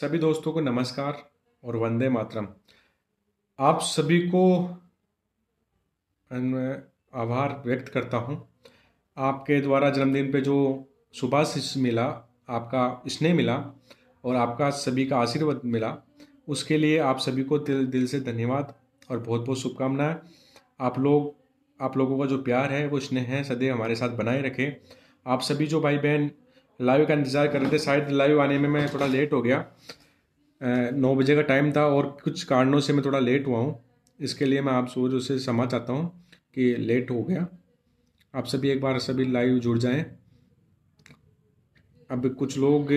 सभी दोस्तों को नमस्कार और वंदे मातरम आप सभी को आभार व्यक्त करता हूँ आपके द्वारा जन्मदिन पे जो सुभाष मिला आपका स्नेह मिला और आपका सभी का आशीर्वाद मिला उसके लिए आप सभी को दिल दिल से धन्यवाद और बहुत बहुत शुभकामनाएं आप लोग आप लोगों का जो प्यार है वो स्नेह है सदैव हमारे साथ बनाए रखें आप सभी जो भाई बहन लाइव का इंतज़ार कर रहे थे शायद लाइव आने में मैं थोड़ा लेट हो गया नौ बजे का टाइम था और कुछ कारणों से मैं थोड़ा लेट हुआ हूँ इसके लिए मैं आप सोच से समा चाहता हूँ कि लेट हो गया आप सभी एक बार सभी लाइव जुड़ जाएं अब कुछ लोग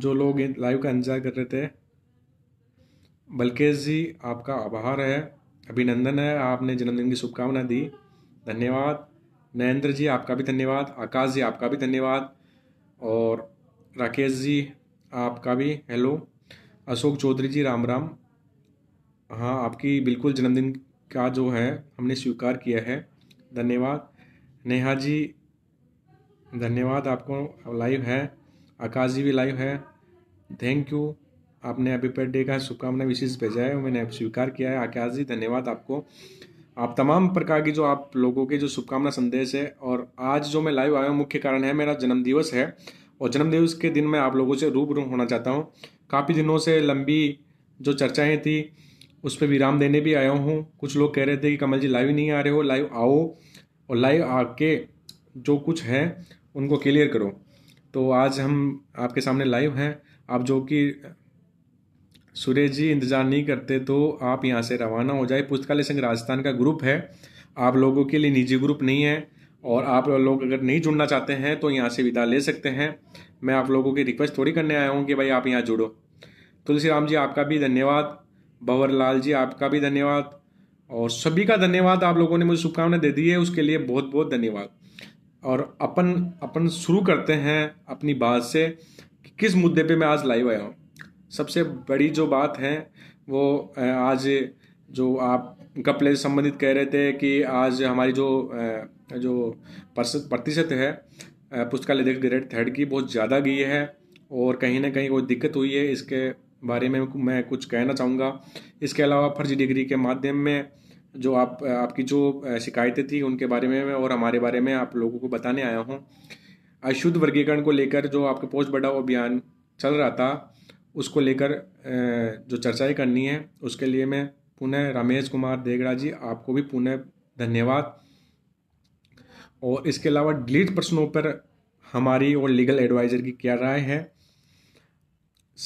जो लोग लाइव का इंतज़ार कर रहे थे बल्केश जी आपका आभार है अभिनंदन है आपने जन्मदिन की शुभकामना दी धन्यवाद नरेंद्र जी आपका भी धन्यवाद आकाश जी आपका भी धन्यवाद और राकेश जी आपका भी हेलो अशोक चौधरी जी राम राम हाँ आपकी बिल्कुल जन्मदिन का जो है हमने स्वीकार किया है धन्यवाद नेहा जी धन्यवाद आपको लाइव है आकाश जी भी लाइव है थैंक यू आपने हैप्पी बर्थडे का शुभकामना विशेष भेजा है मैंने स्वीकार किया है आकाश जी धन्यवाद आपको आप तमाम प्रकार की जो आप लोगों के जो शुभकामना संदेश है और आज जो मैं लाइव आया हूँ मुख्य कारण है मेरा जन्मदिवस है और जन्मदिवस के दिन मैं आप लोगों से रूबरू होना चाहता हूँ काफ़ी दिनों से लंबी जो चर्चाएँ थी उस पर विराम देने भी आया हूँ कुछ लोग कह रहे थे कि कमल जी लाइव नहीं आ रहे हो लाइव आओ और लाइव आके जो कुछ है उनको क्लियर करो तो आज हम आपके सामने लाइव हैं आप जो कि सुरेश जी इंतज़ार नहीं करते तो आप यहाँ से रवाना हो जाए पुस्तकालय संघ राजस्थान का ग्रुप है आप लोगों के लिए निजी ग्रुप नहीं है और आप लोग अगर नहीं जुड़ना चाहते हैं तो यहाँ से विदा ले सकते हैं मैं आप लोगों की रिक्वेस्ट थोड़ी करने आया हूँ कि भाई आप यहाँ जुड़ो तुलसीराम जी आपका भी धन्यवाद भंवर लाल जी आपका भी धन्यवाद और सभी का धन्यवाद आप लोगों ने मुझे शुभकामनाएं दे दी है उसके लिए बहुत बहुत धन्यवाद और अपन अपन शुरू करते हैं अपनी बात से कि किस मुद्दे पे मैं आज लाइव आया हूँ सबसे बड़ी जो बात है वो आज जो आप कपले से संबंधित कह रहे थे कि आज हमारी जो जो प्रतिशत है पुस्तकालय देख ग्रेड थर्ड की बहुत ज़्यादा गई है और कहीं ना कहीं कोई दिक्कत हुई है इसके बारे में मैं कुछ कहना चाहूँगा इसके अलावा फर्जी डिग्री के माध्यम में जो आप आपकी जो शिकायतें थी उनके बारे में और हमारे बारे में आप लोगों को बताने आया हूँ अशुद्ध वर्गीकरण को लेकर जो आपके पोस्ट बड़ा अभियान चल रहा था उसको लेकर जो चर्चाएँ करनी है उसके लिए मैं पुनः रमेश कुमार देगड़ा जी आपको भी पुनः धन्यवाद और इसके अलावा डिलीट प्रश्नों पर हमारी और लीगल एडवाइज़र की क्या राय है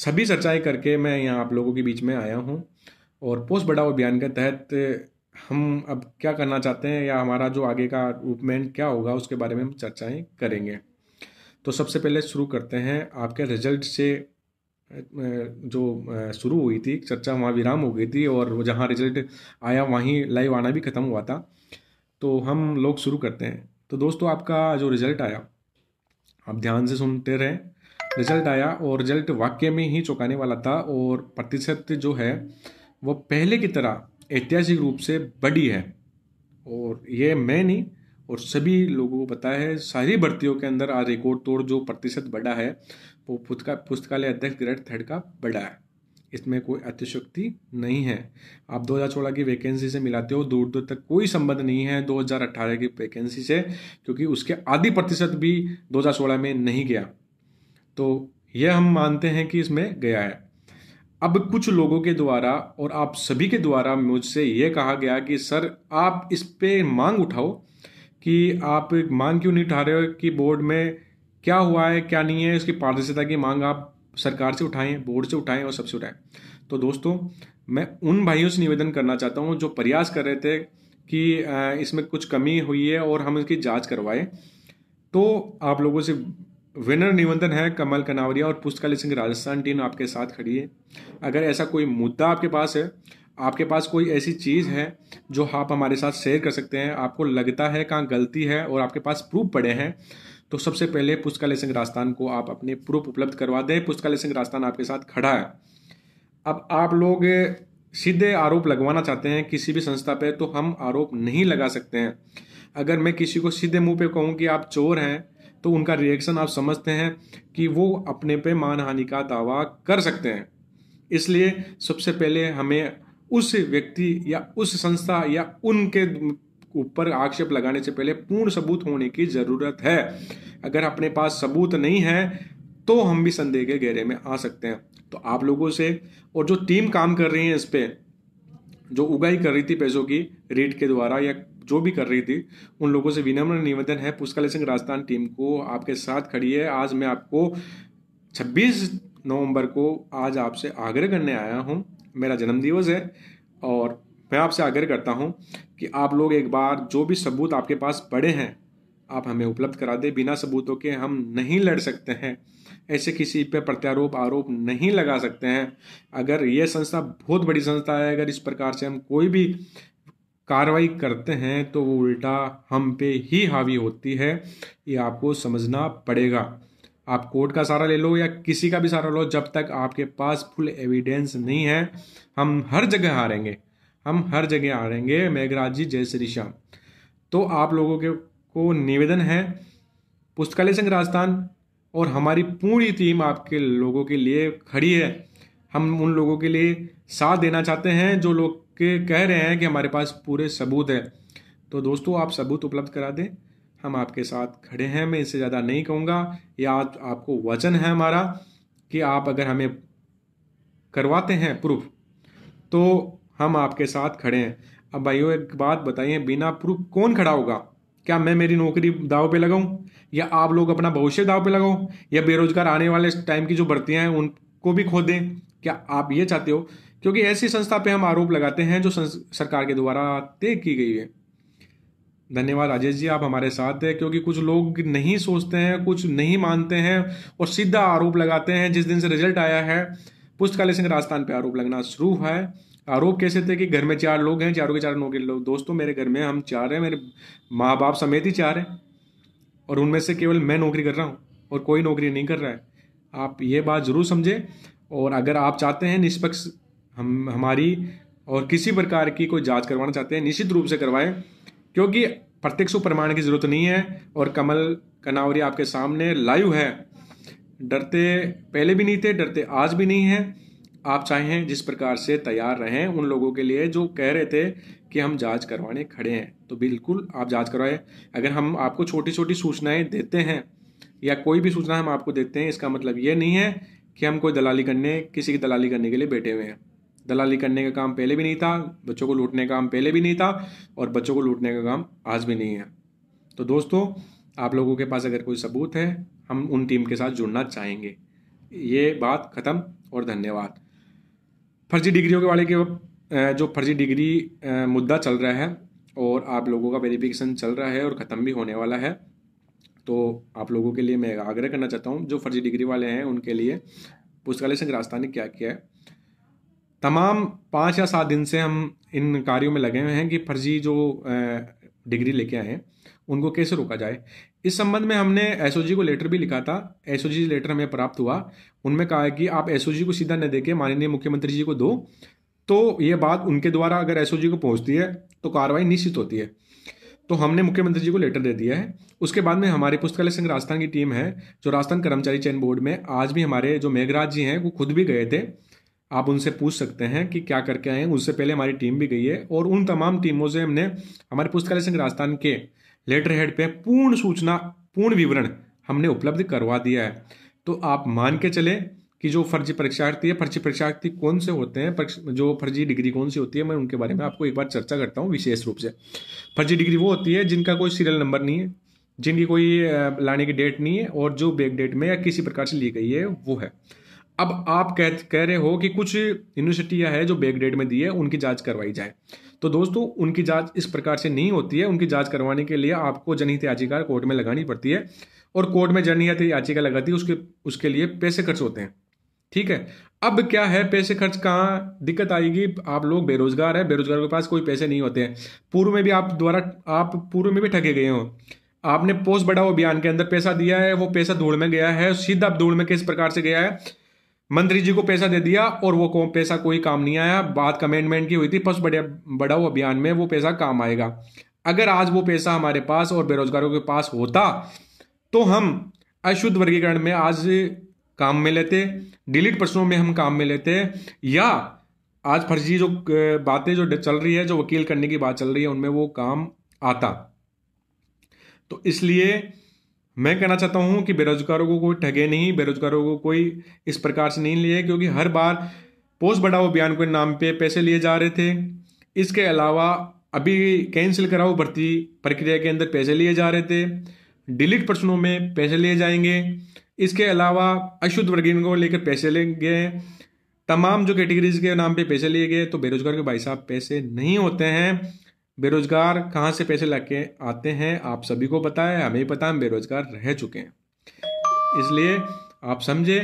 सभी चर्चाएं करके मैं यहाँ आप लोगों के बीच में आया हूँ और पोस्ट बढ़ाओ अभियान के तहत हम अब क्या करना चाहते हैं या हमारा जो आगे का रूपमेंट क्या होगा उसके बारे में हम चर्चाएं करेंगे तो सबसे पहले शुरू करते हैं आपके रिजल्ट से जो शुरू हुई थी चर्चा वहाँ विराम हो गई थी और वो जहाँ रिजल्ट आया वहीं लाइव आना भी ख़त्म हुआ था तो हम लोग शुरू करते हैं तो दोस्तों आपका जो रिजल्ट आया आप ध्यान से सुनते रहें रिजल्ट आया और रिजल्ट वाक्य में ही चौंकाने वाला था और प्रतिशत जो है वो पहले की तरह ऐतिहासिक रूप से बड़ी है और ये मैं नहीं और सभी लोगों को पता है सारी भर्तियों के अंदर आज रिकॉर्ड तोड़ जो प्रतिशत बढ़ा है वो पुस्तका पुस्तकालय अध्यक्ष ग्रेड थर्ड का बढ़ा है इसमें कोई अतिशक्ति नहीं है आप 2016 की वैकेंसी से मिलाते हो दूर दूर तक कोई संबंध नहीं है 2018 की वैकेंसी से क्योंकि उसके आधी प्रतिशत भी 2016 में नहीं गया तो यह हम मानते हैं कि इसमें गया है अब कुछ लोगों के द्वारा और आप सभी के द्वारा मुझसे यह कहा गया कि सर आप इस पर मांग उठाओ कि आप एक मांग क्यों नहीं उठा रहे हो कि बोर्ड में क्या हुआ है क्या नहीं है इसकी पारदर्शिता की मांग आप सरकार से उठाएं बोर्ड से उठाएं और सबसे उठाएं तो दोस्तों मैं उन भाइयों से निवेदन करना चाहता हूँ जो प्रयास कर रहे थे कि इसमें कुछ कमी हुई है और हम इसकी जांच करवाएं तो आप लोगों से विनर निवेदन है कमल कनावरिया और पुस्तकालय सिंह राजस्थान टीम आपके साथ खड़ी है अगर ऐसा कोई मुद्दा आपके पास है आपके पास कोई ऐसी चीज़ है जो आप हमारे साथ शेयर कर सकते हैं आपको लगता है कहाँ गलती है और आपके पास प्रूफ पड़े हैं तो सबसे पहले पुस्तकालय सिंह राजस्थान को आप अपने प्रूफ उपलब्ध करवा दें पुस्तकालय सिंह राजस्थान आपके साथ खड़ा है अब आप लोग सीधे आरोप लगवाना चाहते हैं किसी भी संस्था पर तो हम आरोप नहीं लगा सकते हैं अगर मैं किसी को सीधे मुंह पे कहूँ कि आप चोर हैं तो उनका रिएक्शन आप समझते हैं कि वो अपने पे मानहानि का दावा कर सकते हैं इसलिए सबसे पहले हमें उस व्यक्ति या उस संस्था या उनके ऊपर आक्षेप लगाने से पहले पूर्ण सबूत होने की ज़रूरत है अगर अपने पास सबूत नहीं है तो हम भी संदेह के घेरे में आ सकते हैं तो आप लोगों से और जो टीम काम कर रही है इस पर जो उगाई कर रही थी पैसों की रेट के द्वारा या जो भी कर रही थी उन लोगों से विनम्र निवेदन है पुष्कल सिंह राजस्थान टीम को आपके साथ खड़ी है आज मैं आपको 26 नवंबर को आज आपसे आग्रह करने आया हूँ मेरा जन्मदिवस है और मैं आपसे आग्रह करता हूँ कि आप लोग एक बार जो भी सबूत आपके पास पड़े हैं आप हमें उपलब्ध करा दें बिना सबूतों के हम नहीं लड़ सकते हैं ऐसे किसी पर प्रत्यारोप आरोप नहीं लगा सकते हैं अगर यह संस्था बहुत बड़ी संस्था है अगर इस प्रकार से हम कोई भी कार्रवाई करते हैं तो वो उल्टा हम पे ही हावी होती है ये आपको समझना पड़ेगा आप कोर्ट का सहारा ले लो या किसी का भी सहारा लो जब तक आपके पास फुल एविडेंस नहीं है हम हर जगह हारेंगे हम हर जगह हारेंगे मेघराज जी जय श्री श्याम तो आप लोगों के को निवेदन है पुस्तकालय संघ राजस्थान और हमारी पूरी टीम आपके लोगों के लिए खड़ी है हम उन लोगों के लिए साथ देना चाहते हैं जो लोग के कह रहे हैं कि हमारे पास पूरे सबूत है तो दोस्तों आप सबूत उपलब्ध करा दें हम आपके साथ खड़े हैं मैं इससे ज़्यादा नहीं कहूँगा या आप, आपको वचन है हमारा कि आप अगर हमें करवाते हैं प्रूफ तो हम आपके साथ खड़े हैं अब भाइयों एक बात बताइए बिना प्रूफ कौन खड़ा होगा क्या मैं मेरी नौकरी दाव पे लगाऊं या आप लोग अपना भविष्य दाव पे लगाओ या बेरोजगार आने वाले टाइम की जो भर्तियां हैं उनको भी खो दें क्या आप ये चाहते हो क्योंकि ऐसी संस्था पे हम आरोप लगाते हैं जो सरकार के द्वारा तय की गई है धन्यवाद अजय जी आप हमारे साथ हैं क्योंकि कुछ लोग नहीं सोचते हैं कुछ नहीं मानते हैं और सीधा आरोप लगाते हैं जिस दिन से रिजल्ट आया है पुस्तकालय सिंह राजस्थान पे आरोप लगना शुरू है आरोप कैसे थे कि घर में चार लोग हैं चारों के चार नौ के लोग दोस्तों मेरे घर में हम चार हैं मेरे माँ बाप समेत ही चार हैं और उनमें से केवल मैं नौकरी कर रहा हूँ और कोई नौकरी नहीं कर रहा है आप ये बात ज़रूर समझें और अगर आप चाहते हैं निष्पक्ष हम हमारी और किसी प्रकार की कोई जांच करवाना चाहते हैं निश्चित रूप से करवाएं क्योंकि प्रत्यक्ष प्रमाण की जरूरत नहीं है और कमल कनावरी आपके सामने लाइव है डरते पहले भी नहीं थे डरते आज भी नहीं हैं आप चाहें जिस प्रकार से तैयार रहें उन लोगों के लिए जो कह रहे थे कि हम जांच करवाने खड़े हैं तो बिल्कुल आप जांच करवाएं अगर हम आपको छोटी छोटी सूचनाएं देते हैं या कोई भी सूचना हम आपको देते हैं इसका मतलब ये नहीं है कि हम कोई दलाली करने किसी की दलाली करने के लिए बैठे हुए हैं दलाली करने का काम पहले भी नहीं था बच्चों को लूटने का काम पहले भी नहीं था और बच्चों को लूटने का काम आज भी नहीं है तो दोस्तों आप लोगों के पास अगर कोई सबूत है हम उन टीम के साथ जुड़ना चाहेंगे ये बात ख़त्म और धन्यवाद फर्जी डिग्रियों के वाले के जो फर्जी डिग्री मुद्दा चल रहा है और आप लोगों का वेरिफिकेशन चल रहा है और ख़त्म भी होने वाला है तो आप लोगों के लिए मैं आग्रह करना चाहता हूँ जो फर्जी डिग्री वाले हैं उनके लिए पुस्तकालय संघ राजस्थान ने क्या किया है तमाम पाँच या सात दिन से हम इन कार्यों में लगे हुए हैं कि फर्जी जो डिग्री लेके आए हैं उनको कैसे रोका जाए इस संबंध में हमने एस को लेटर भी लिखा था एस लेटर हमें प्राप्त हुआ उनमें कहा है कि आप एस को सीधा न देके माननीय मुख्यमंत्री जी को दो तो ये बात उनके द्वारा अगर एस को पहुँचती है तो कार्रवाई निश्चित होती है तो हमने मुख्यमंत्री जी को लेटर दे दिया है उसके बाद में हमारे पुस्तकालय संघ राजस्थान की टीम है जो राजस्थान कर्मचारी चयन बोर्ड में आज भी हमारे जो मेघराज जी हैं वो खुद भी गए थे आप उनसे पूछ सकते हैं कि क्या करके आए हैं उससे पहले हमारी टीम भी गई है और उन तमाम टीमों से हमने हमारे पुस्तकालय संघ राजस्थान के लेटर हेड पे पूर्ण सूचना पूर्ण विवरण हमने उपलब्ध करवा दिया है तो आप मान के चले कि जो फर्जी परीक्षार्थी है फर्जी परीक्षार्थी कौन से होते हैं जो फर्जी डिग्री कौन सी होती है मैं उनके बारे में आपको एक बार चर्चा करता हूँ विशेष रूप से फर्जी डिग्री वो होती है जिनका कोई सीरियल नंबर नहीं है जिनकी कोई लाने की डेट नहीं है और जो बैक डेट में या किसी प्रकार से ली गई है वो है अब आप कह कह रहे हो कि कुछ यूनिवर्सिटियाँ हैं जो बैकडेट में दी है उनकी जांच करवाई जाए तो दोस्तों उनकी जांच इस प्रकार से नहीं होती है उनकी जांच करवाने के लिए आपको जनहित याचिका कोर्ट में लगानी पड़ती है और कोर्ट में जनहित याचिका लगाती है उसके उसके लिए पैसे खर्च होते हैं ठीक है अब क्या है पैसे खर्च कहाँ दिक्कत आएगी आप लोग बेरोजगार है बेरोजगार के पास कोई पैसे नहीं होते हैं पूर्व में भी आप द्वारा आप पूर्व में भी ठगे गए हो आपने पोस्ट बढ़ाओ अभियान के अंदर पैसा दिया है वो पैसा धूल में गया है सीधा धूल में किस प्रकार से गया है मंत्री जी को पैसा दे दिया और वो को पैसा कोई काम नहीं आया बात कमेंटमेंट की हुई थी फर्स्ट बड़े बड़ाऊ अभियान में वो पैसा काम आएगा अगर आज वो पैसा हमारे पास और बेरोजगारों के पास होता तो हम अशुद्ध वर्गीकरण में आज काम में लेते डिलीट प्रश्नों में हम काम में लेते या आज फर्जी जो बातें जो चल रही है जो वकील करने की बात चल रही है उनमें वो काम आता तो इसलिए मैं कहना चाहता हूँ कि बेरोजगारों को कोई ठगे नहीं बेरोजगारों को कोई इस प्रकार से नहीं लिए क्योंकि हर बार पोस्ट बढ़ाओ अभियान के नाम पे पैसे लिए जा रहे थे इसके अलावा अभी कैंसिल कराओ भर्ती प्रक्रिया के अंदर पैसे लिए जा रहे थे डिलीट प्रश्नों में पैसे लिए जाएंगे इसके अलावा अशुद्ध वर्गीन को लेकर पैसे लिए गए तमाम जो कैटेगरीज के नाम पे पैसे लिए गए तो बेरोजगार के भाई साहब पैसे नहीं होते हैं बेरोजगार कहाँ से पैसे लेके आते हैं आप सभी को पता है हमें पता हम बेरोजगार रह चुके हैं इसलिए आप समझे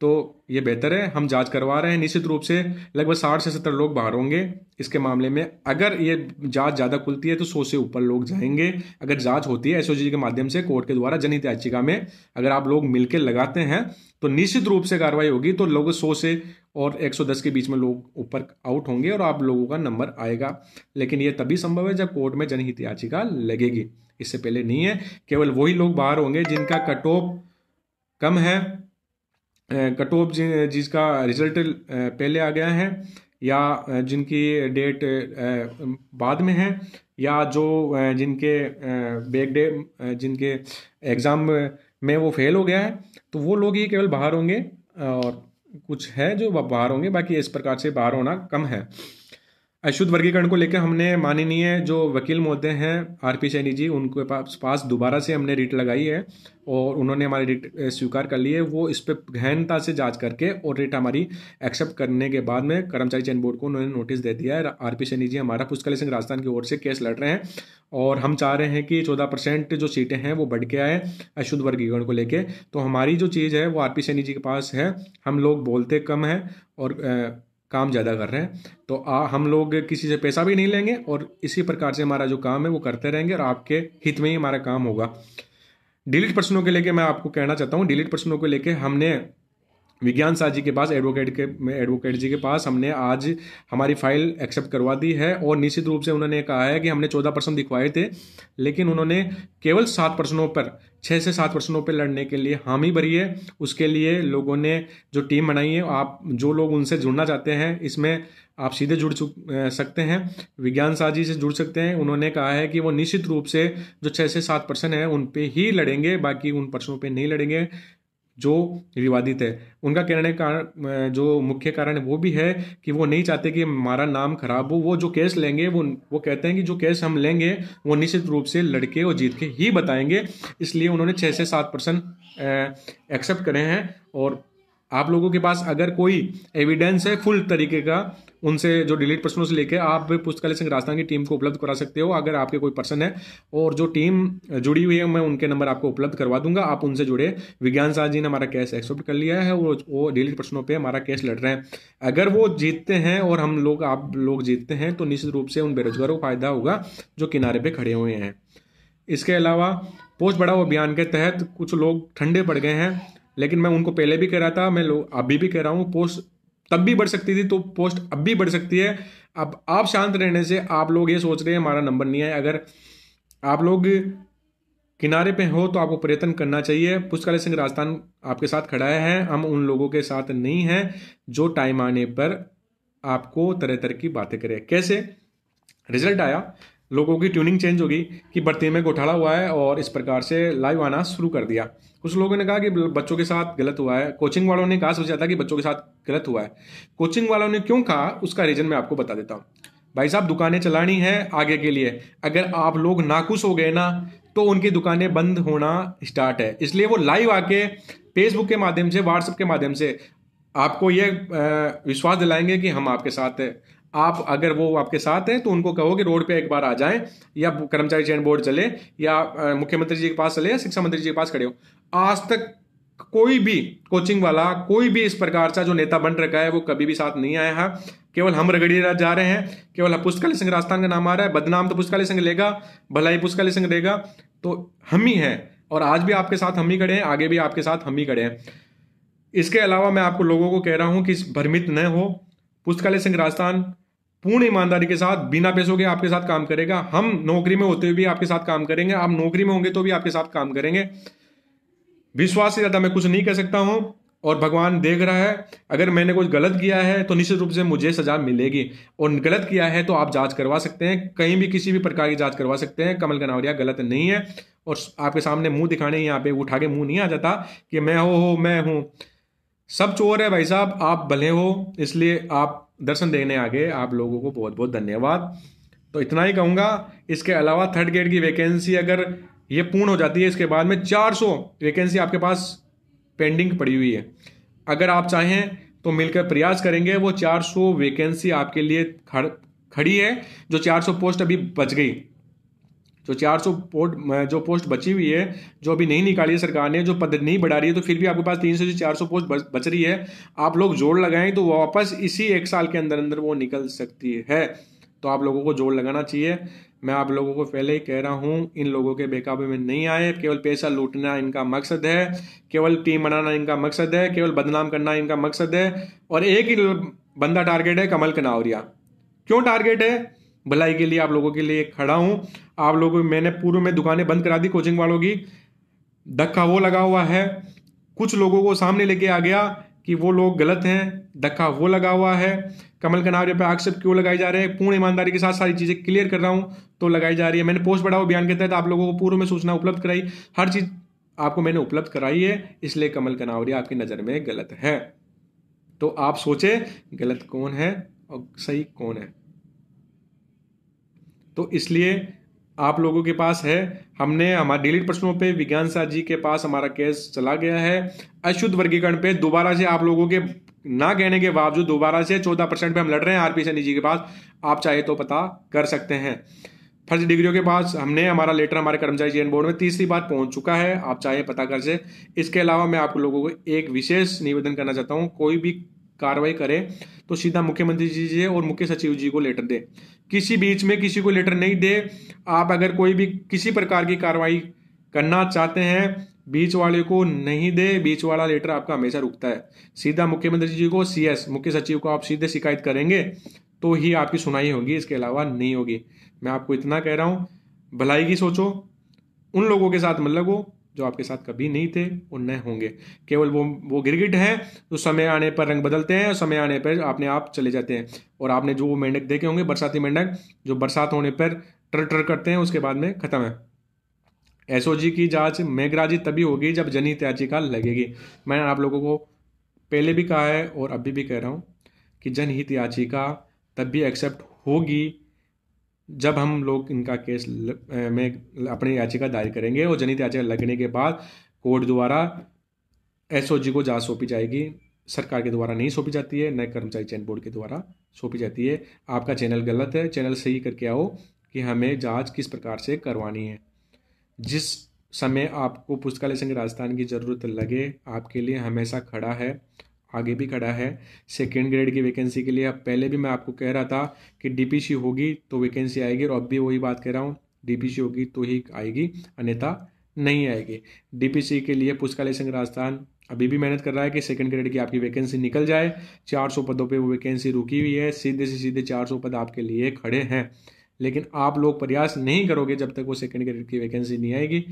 तो ये बेहतर है हम जांच करवा रहे हैं निश्चित रूप से लगभग साठ से सत्तर लोग बाहर होंगे इसके मामले में अगर ये जांच ज़्यादा खुलती है तो सौ से ऊपर लोग जाएंगे अगर जांच होती है एसओजी के माध्यम से कोर्ट के द्वारा जनहित याचिका में अगर आप लोग मिलकर लगाते हैं तो निश्चित रूप से कार्रवाई होगी तो लोग सौ से और 110 के बीच में लोग ऊपर आउट होंगे और आप लोगों का नंबर आएगा लेकिन ये तभी संभव है जब कोर्ट में जनहित याचिका लगेगी इससे पहले नहीं है केवल वही लोग बाहर होंगे जिनका कट ऑफ कम है कट ऑफ जिसका रिजल्ट पहले आ गया है या जिनकी डेट बाद में है या जो जिनके बैक डे जिनके एग्ज़ाम में वो फेल हो गया है तो वो लोग ही केवल बाहर होंगे और कुछ है जो बाहर होंगे बाकी इस प्रकार से बाहर होना कम है अशुद्ध वर्गीकरण को लेकर हमने माननीय जो वकील महोदय हैं आर पी सैनी जी उनके पास पास दोबारा से हमने रिट लगाई है और उन्होंने हमारी रिट स्वीकार कर ली है वो इस पर गहनता से जांच करके और रिट हमारी एक्सेप्ट करने के बाद में कर्मचारी चयन बोर्ड को उन्होंने नोटिस दे दिया है आर पी सैनी जी हमारा पुष्कली सिंह राजस्थान की ओर से केस लड़ रहे हैं और हम चाह रहे हैं कि चौदह परसेंट जो सीटें हैं वो बढ़ के आए अशुद्ध वर्गीकरण को लेकर तो हमारी जो चीज़ है वो आर पी सैनी जी के पास है हम लोग बोलते कम हैं और काम ज़्यादा कर रहे हैं तो आ, हम लोग किसी से पैसा भी नहीं लेंगे और इसी प्रकार से हमारा जो काम है वो करते रहेंगे और आपके हित में ही हमारा काम होगा डिलीट प्रश्नों के लेके मैं आपको कहना चाहता हूँ डिलीट प्रश्नों को लेके हमने विज्ञान शाह जी के पास एडवोकेट के एडवोकेट जी के पास हमने आज हमारी फाइल एक्सेप्ट करवा दी है और निश्चित रूप से उन्होंने कहा है कि हमने चौदह पर्सन दिखवाए थे लेकिन उन्होंने केवल सात प्रश्नों पर छः से सात प्रश्नों पर लड़ने के लिए हामी भरी है उसके लिए लोगों ने जो टीम बनाई है आप जो लोग उनसे जुड़ना चाहते हैं इसमें आप सीधे जुड़ चुक सकते हैं विज्ञान शाह जी से जुड़ सकते हैं उन्होंने कहा है कि वो निश्चित रूप से जो छः से सात पर्सन हैं उन पर ही लड़ेंगे बाकी उन पर्सनों पर नहीं लड़ेंगे जो विवादित है उनका कहने का जो मुख्य कारण है वो भी है कि वो नहीं चाहते कि हमारा नाम खराब हो वो जो केस लेंगे वो वो कहते हैं कि जो केस हम लेंगे वो निश्चित रूप से लड़के और जीत के ही बताएंगे इसलिए उन्होंने छः से सात परसेंट एक्सेप्ट करे हैं और आप लोगों के पास अगर कोई एविडेंस है फुल तरीके का उनसे जो डिलीट प्रश्नों से लेकर आप पुस्तकालय संघ राजस्थान की टीम को उपलब्ध करा सकते हो अगर आपके कोई पर्सन है और जो टीम जुड़ी हुई है मैं उनके नंबर आपको उपलब्ध करवा दूंगा आप उनसे जुड़े विज्ञान शाह जी ने हमारा कैश एक्सेप्ट कर लिया है और वो डिलीट प्रश्नों पर हमारा कैश लड़ रहे हैं अगर वो जीतते हैं और हम लोग आप लोग जीतते हैं तो निश्चित रूप से उन बेरोजगारों को फायदा होगा जो किनारे पर खड़े हुए हैं इसके अलावा पोस्ट बढ़ाओ अभियान के तहत कुछ लोग ठंडे पड़ गए हैं लेकिन मैं उनको पहले भी कह रहा था मैं लोग अभी भी कह रहा हूँ पोस्ट तब भी बढ़ सकती थी तो पोस्ट अब भी बढ़ सकती है अब आप शांत रहने से आप लोग ये सोच रहे हैं हमारा नंबर नहीं आया अगर आप लोग किनारे पे हो तो आपको प्रयत्न करना चाहिए पुष्कर सिंह राजस्थान आपके साथ खड़ा है हम उन लोगों के साथ नहीं हैं जो टाइम आने पर आपको तरह तरह की बातें करें कैसे रिजल्ट आया लोगों की ट्यूनिंग चेंज होगी कि बर्ती में घोटाला हुआ है और इस प्रकार से लाइव आना शुरू कर दिया कुछ लोगों ने कहा कि बच्चों के साथ गलत हुआ है कोचिंग वालों ने कहा सोचा था कि बच्चों के साथ गलत हुआ है कोचिंग वालों ने क्यों कहा उसका रीज़न मैं आपको बता देता हूँ भाई साहब दुकानें चलानी है आगे के लिए अगर आप लोग नाखुश हो गए ना तो उनकी दुकानें बंद होना स्टार्ट है इसलिए वो लाइव आके फेसबुक के माध्यम से व्हाट्सएप के माध्यम से आपको ये विश्वास दिलाएंगे कि हम आपके साथ आप अगर वो आपके साथ हैं तो उनको कहो कि रोड पे एक बार आ जाएं या कर्मचारी चयन बोर्ड चले या मुख्यमंत्री जी के पास चले या शिक्षा मंत्री जी के पास खड़े हो आज तक कोई भी कोचिंग वाला कोई भी इस प्रकार का जो नेता बन रखा है वो कभी भी साथ नहीं आया है केवल हम रगड़ी जा रहे हैं केवल पुस्तकालय संघ राजस्थान का नाम आ रहा है बदनाम तो पुस्तकालय संघ लेगा भलाई पुस्तकालय संघ देगा तो हम ही हैं और आज भी आपके साथ हम ही खड़े हैं आगे भी आपके साथ हम ही खड़े हैं इसके अलावा मैं आपको लोगों को कह रहा हूं कि भ्रमित न हो पुस्तकालय संघ राजस्थान पूर्ण ईमानदारी के साथ बिना पैसों के आपके साथ काम करेगा हम नौकरी में होते हुए भी आपके साथ काम करेंगे आप नौकरी में होंगे तो भी आपके साथ काम करेंगे विश्वास से ज़्यादा मैं कुछ नहीं कह सकता हूं और भगवान देख रहा है अगर मैंने कुछ गलत किया है तो निश्चित रूप से मुझे सजा मिलेगी और गलत किया है तो आप जांच करवा सकते हैं कहीं भी किसी भी प्रकार की जांच करवा सकते हैं कमल कनावरिया गलत नहीं है और आपके सामने मुंह दिखाने यहाँ पे उठा के मुंह नहीं आ जाता कि मैं हो हो मैं हूं सब चोर है भाई साहब आप भले हो इसलिए आप दर्शन देने आ गए आप लोगों को बहुत बहुत धन्यवाद तो इतना ही कहूँगा इसके अलावा थर्ड ग्रेड की वैकेंसी अगर ये पूर्ण हो जाती है इसके बाद में 400 वैकेंसी आपके पास पेंडिंग पड़ी हुई है अगर आप चाहें तो मिलकर प्रयास करेंगे वो 400 वैकेंसी आपके लिए खड़ खड़ी है जो 400 पोस्ट अभी बच गई जो 400 पोस्ट जो पोस्ट बची हुई है जो अभी नहीं निकाली है सरकार ने जो पद नहीं बढ़ा रही है तो फिर भी आपके पास 300 से 400 पोस्ट बच रही है आप लोग जोड़ लगाएं तो वापस इसी एक साल के अंदर अंदर वो निकल सकती है तो आप लोगों को जोड़ लगाना चाहिए मैं आप लोगों को पहले ही कह रहा हूँ इन लोगों के बेकाबू में नहीं आए केवल पैसा लूटना इनका मकसद है केवल टीम बनाना इनका मकसद है केवल बदनाम करना इनका मकसद है और एक ही बंदा टारगेट है कमल कनावरिया क्यों टारगेट है भलाई के लिए आप लोगों के लिए खड़ा हूँ आप लोगों मैंने पूर्व में दुकानें बंद करा दी कोचिंग वालों की धक्का वो लगा हुआ है कुछ लोगों को सामने लेके आ गया कि वो लोग गलत हैं धक्का वो लगा हुआ है कमल कनावरे पे आक्षेप क्यों लगाए जा रहे हैं पूर्ण ईमानदारी के साथ सारी चीज़ें क्लियर कर रहा हूँ तो लगाई जा रही है मैंने पोस्ट बढ़ाओ बयान के तहत आप लोगों को पूर्व में सूचना उपलब्ध कराई हर चीज़ आपको मैंने उपलब्ध कराई है इसलिए कमल कनावरिया आपकी नज़र में गलत है तो आप सोचे गलत कौन है और सही कौन है तो इसलिए आप लोगों के पास है हमने हमारे डिलीट प्रश्नों पे विज्ञान साह जी के पास हमारा केस चला गया है अशुद्ध वर्गीकरण पे दोबारा से आप लोगों के ना कहने के बावजूद दोबारा से चौदह परसेंट पे हम लड़ रहे हैं आरपी सैनी जी के पास आप चाहे तो पता कर सकते हैं फर्स्ट डिग्रियों के पास हमने हमारा लेटर हमारे कर्मचारी चयन बोर्ड में तीसरी बार पहुंच चुका है आप चाहे पता कर से इसके अलावा मैं आप लोगों को एक विशेष निवेदन करना चाहता हूँ कोई भी कार्रवाई करे तो सीधा मुख्यमंत्री जी जी और मुख्य सचिव जी को लेटर दे किसी बीच में किसी को लेटर नहीं दे आप अगर कोई भी किसी प्रकार की कार्रवाई करना चाहते हैं बीच वाले को नहीं दे बीच वाला लेटर आपका हमेशा रुकता है सीधा मुख्यमंत्री जी को सीएस मुख्य सचिव को आप सीधे शिकायत करेंगे तो ही आपकी सुनाई होगी इसके अलावा नहीं होगी मैं आपको इतना कह रहा हूं भलाई की सोचो उन लोगों के साथ मत लगो जो आपके साथ कभी नहीं थे वो न होंगे केवल वो वो गिरगिट हैं जो समय आने पर रंग बदलते हैं और समय आने पर अपने आप चले जाते हैं और आपने जो वो मेंढक देखे होंगे बरसाती मेंढक जो बरसात होने पर टर टर करते हैं उसके बाद में ख़त्म है एसओजी की जांच मेघराजी तभी होगी जब जनहित याचिका लगेगी मैंने आप लोगों को पहले भी कहा है और अभी भी कह रहा हूँ कि जनहित याचिका तब भी एक्सेप्ट होगी जब हम लोग इनका केस ल, में अपनी याचिका दायर करेंगे और जनहित याचिका लगने के बाद कोर्ट द्वारा एस को जांच सौंपी जाएगी सरकार के द्वारा नहीं सौंपी जाती है न कर्मचारी चयन बोर्ड के द्वारा सौंपी जाती है आपका चैनल गलत है चैनल सही करके आओ कि हमें जांच किस प्रकार से करवानी है जिस समय आपको पुस्तकालय संघ राजस्थान की ज़रूरत लगे आपके लिए हमेशा खड़ा है आगे भी खड़ा है सेकेंड ग्रेड की वैकेंसी के लिए अब पहले भी मैं आपको कह रहा था कि डी होगी तो वैकेंसी आएगी और अब भी वही बात कह रहा हूँ डी होगी तो ही आएगी अन्यथा नहीं आएगी डी के लिए पुस्तकालय संघ राजस्थान अभी भी मेहनत कर रहा है कि सेकंड ग्रेड की आपकी वैकेंसी निकल जाए 400 पदों पे वो वैकेंसी रुकी हुई है सीधे से सीधे 400 पद आपके लिए खड़े हैं लेकिन आप लोग प्रयास नहीं करोगे जब तक वो सेकंड ग्रेड की वैकेंसी नहीं आएगी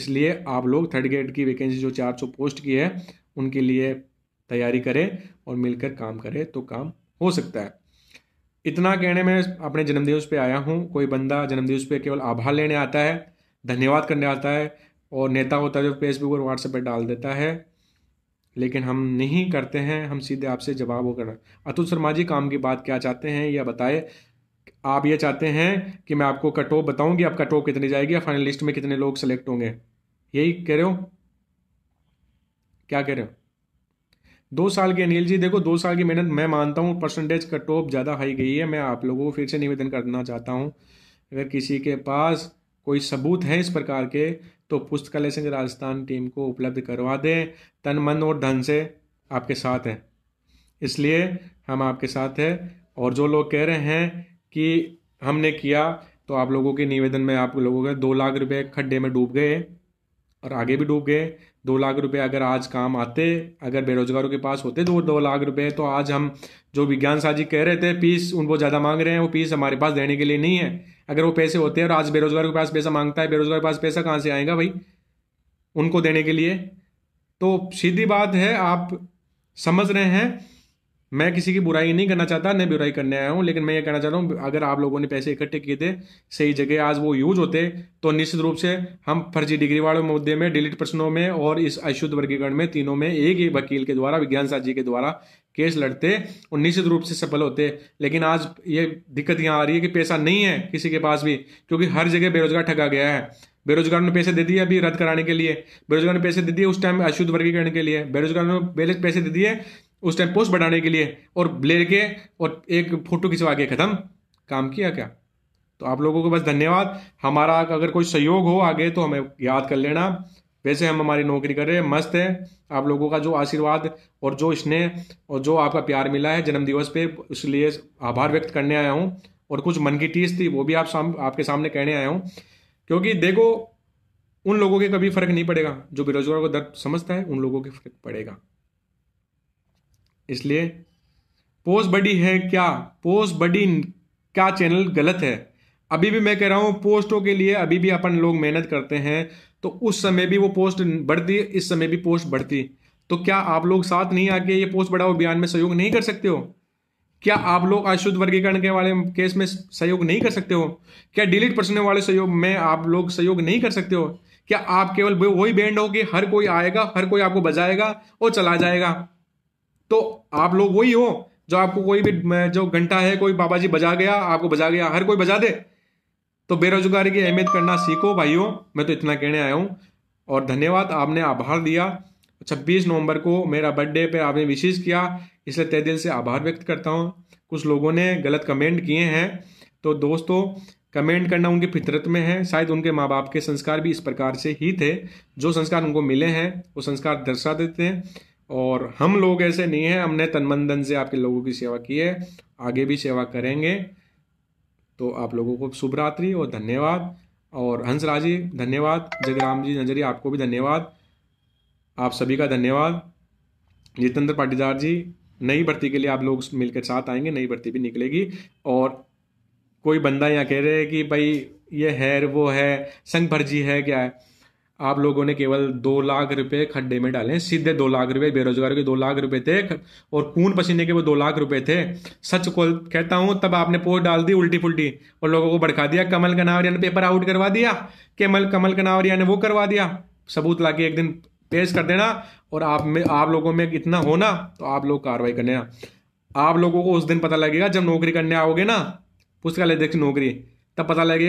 इसलिए आप लोग थर्ड ग्रेड की वैकेंसी जो 400 पोस्ट की है उनके लिए तैयारी करें और मिलकर काम करें तो काम हो सकता है इतना कहने में अपने जन्मदिवस पे आया हूँ कोई बंदा जन्मदिवस पे केवल आभार लेने आता है धन्यवाद करने आता है और नेता होता है जो फेसबुक और व्हाट्सएप पर डाल देता है लेकिन हम नहीं करते हैं हम सीधे आपसे जवाब होकर अतुल शर्मा जी काम की बात क्या चाहते हैं या बताए आप ये चाहते हैं कि मैं आपको कट ऑफ बताऊं कि आप कट ऑफ कितनी जाएगी या फाइनल लिस्ट में कितने लोग सेलेक्ट होंगे यही कह रहे हो क्या कह रहे हो दो साल के अनिल जी देखो दो साल की मेहनत मैं मानता हूँ परसेंटेज कट ज़्यादा हाई गई है मैं आप लोगों को फिर से निवेदन करना चाहता हूँ अगर किसी के पास कोई सबूत है इस प्रकार के तो पुस्तकालय संघ राजस्थान टीम को उपलब्ध करवा दें तन मन और धन से आपके साथ हैं इसलिए हम आपके साथ हैं और जो लोग कह रहे हैं कि हमने किया तो आप लोगों के निवेदन में आप लोगों के दो लाख रुपए खड्डे में डूब गए और आगे भी डूब गए दो लाख रुपए अगर आज काम आते अगर बेरोजगारों के पास होते तो वो दो लाख रुपए तो आज हम जो विज्ञान साजी कह रहे थे पीस उनको ज़्यादा मांग रहे हैं वो पीस हमारे पास देने के लिए नहीं है अगर वो पैसे होते हैं और आज बेरोजगार के पास पैसा मांगता है बेरोजगार के पास पैसा कहाँ से आएगा भाई उनको देने के लिए तो सीधी बात है आप समझ रहे हैं मैं किसी की बुराई नहीं करना चाहता न बुराई करने आया हूँ लेकिन मैं ये कहना चाहता हूँ अगर आप लोगों ने पैसे इकट्ठे किए थे सही जगह आज वो यूज होते तो निश्चित रूप से हम फर्जी डिग्री वाले मुद्दे में डिलीट प्रश्नों में और इस अशुद्ध वर्गीकरण में तीनों में एक ही वकील के द्वारा विज्ञान साजी के द्वारा केस लड़ते और निश्चित रूप से सफल होते लेकिन आज ये दिक्कत यहाँ आ रही है कि पैसा नहीं है किसी के पास भी क्योंकि हर जगह बेरोजगार ठगा गया है बेरोजगार ने पैसे दे दिए अभी रद्द कराने के लिए बेरोजगार ने पैसे दे दिए उस टाइम अशुद्ध वर्गीकरण के लिए बेरोजगार ने पैसे दे दिए उस टाइम पोस्ट बढ़ाने के लिए और ले के और एक फ़ोटो खिंचवा के ख़त्म काम किया क्या तो आप लोगों को बस धन्यवाद हमारा अगर कोई सहयोग हो आगे तो हमें याद कर लेना वैसे हम हमारी नौकरी कर रहे हैं मस्त है आप लोगों का जो आशीर्वाद और जो स्नेह और जो आपका प्यार मिला है जन्मदिवस पे इसलिए आभार व्यक्त करने आया हूँ और कुछ मन की टीस थी वो भी आप साम आपके सामने कहने आया हूँ क्योंकि देखो उन लोगों के कभी फ़र्क नहीं पड़ेगा जो बेरोजगार को दर्द समझता है उन लोगों के फर्क पड़ेगा इसलिए पोस्ट बडी है क्या पोस्ट बडी क्या चैनल गलत है अभी भी मैं कह रहा हूँ पोस्टों के लिए अभी भी अपन लोग मेहनत करते हैं तो उस समय भी वो पोस्ट बढ़ती इस समय भी पोस्ट बढ़ती तो क्या आप लोग साथ नहीं आके ये पोस्ट बढ़ाओ अभियान में सहयोग नहीं कर सकते हो क्या आप लोग अशुद्ध वर्गीकरण के वाले केस में सहयोग नहीं कर सकते हो क्या डिलीट पर्सन वाले सहयोग में आप लोग सहयोग नहीं कर सकते हो क्या आप केवल वही बैंड हो कि हर कोई आएगा हर कोई आपको बजाएगा और चला जाएगा तो आप लोग वही हो जो आपको कोई भी जो घंटा है कोई बाबा जी बजा गया आपको बजा गया हर कोई बजा दे तो बेरोजगारी की अहमियत करना सीखो भाइयों मैं तो इतना कहने आया हूँ और धन्यवाद आपने आभार दिया 26 नवंबर को मेरा बर्थडे पे आपने विशेष किया इसलिए तय दिल से आभार व्यक्त करता हूँ कुछ लोगों ने गलत कमेंट किए हैं तो दोस्तों कमेंट करना उनकी फितरत में है शायद उनके माँ बाप के संस्कार भी इस प्रकार से ही थे जो संस्कार उनको मिले हैं वो संस्कार दर्शा देते हैं और हम लोग ऐसे नहीं हैं हमने तनमंदन धन से आपके लोगों की सेवा की है आगे भी सेवा करेंगे तो आप लोगों को शुभ रात्रि और धन्यवाद और हंसराज जी धन्यवाद जगराम जी नजरी आपको भी धन्यवाद आप सभी का धन्यवाद जितेंद्र पाटीदार जी नई भर्ती के लिए आप लोग मिलकर साथ आएंगे नई भर्ती भी निकलेगी और कोई बंदा यहाँ कह रहे हैं कि भाई ये है वो है संघ भर्जी है क्या है आप लोगों ने केवल दो लाख रुपए खड्डे में डाले सीधे दो लाख रुपए बेरोजगारों के दो लाख रुपए थे और खून पसीने के वो दो लाख रुपए थे सच को कहता हूं तब आपने पोस्ट डाल दी उल्टी फुल्टी और लोगों को भड़का दिया कमल कनावरिया ने पेपर आउट करवा दिया कमल कमल कनावरिया ने वो करवा दिया सबूत ला एक दिन पेश कर देना और आप में आप लोगों में इतना होना तो आप लोग कार्रवाई करने आप लोगों को उस दिन पता लगेगा जब नौकरी करने आओगे ना पुस्तकालय अध्यक्ष नौकरी तब पता लगेगा